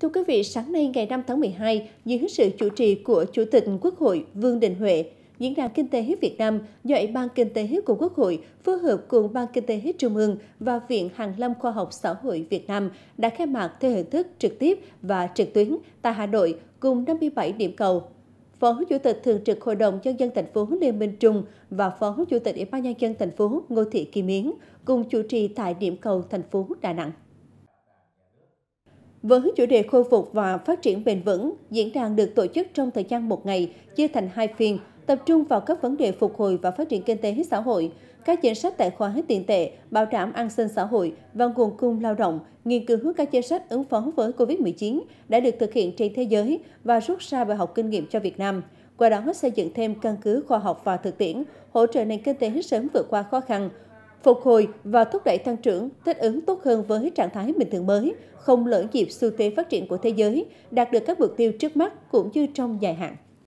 Thưa quý vị, sáng nay ngày 5 tháng 12, dưới sự chủ trì của Chủ tịch Quốc hội Vương Đình Huệ, Diễn đàn Kinh tế Việt Nam do Ủy ban Kinh tế của Quốc hội phối hợp cùng Ban Kinh tế Trung ương và Viện hàng lâm Khoa học Xã hội Việt Nam đã khai mạc theo hình thức trực tiếp và trực tuyến tại Hà Nội cùng 57 điểm cầu. Phó Chủ tịch Thường trực Hội đồng Nhân dân thành phố Lê Minh Trung và Phó Chủ tịch Ủy ban Nhân dân thành phố Ngô Thị Kim Yến cùng chủ trì tại điểm cầu thành phố Đà Nẵng. Với chủ đề khôi phục và phát triển bền vững, diễn đàn được tổ chức trong thời gian một ngày, chia thành hai phiên, tập trung vào các vấn đề phục hồi và phát triển kinh tế xã hội, các chính sách tài khoá tiền tệ, bảo đảm an sinh xã hội và nguồn cung lao động, nghiên cứu các chính sách ứng phó với COVID-19 đã được thực hiện trên thế giới và rút ra bài học kinh nghiệm cho Việt Nam. Qua đó xây dựng thêm căn cứ khoa học và thực tiễn, hỗ trợ nền kinh tế sớm vượt qua khó khăn, phục hồi và thúc đẩy tăng trưởng, thích ứng tốt hơn với trạng thái bình thường mới, không lỡ dịp xu thế phát triển của thế giới, đạt được các mục tiêu trước mắt cũng như trong dài hạn.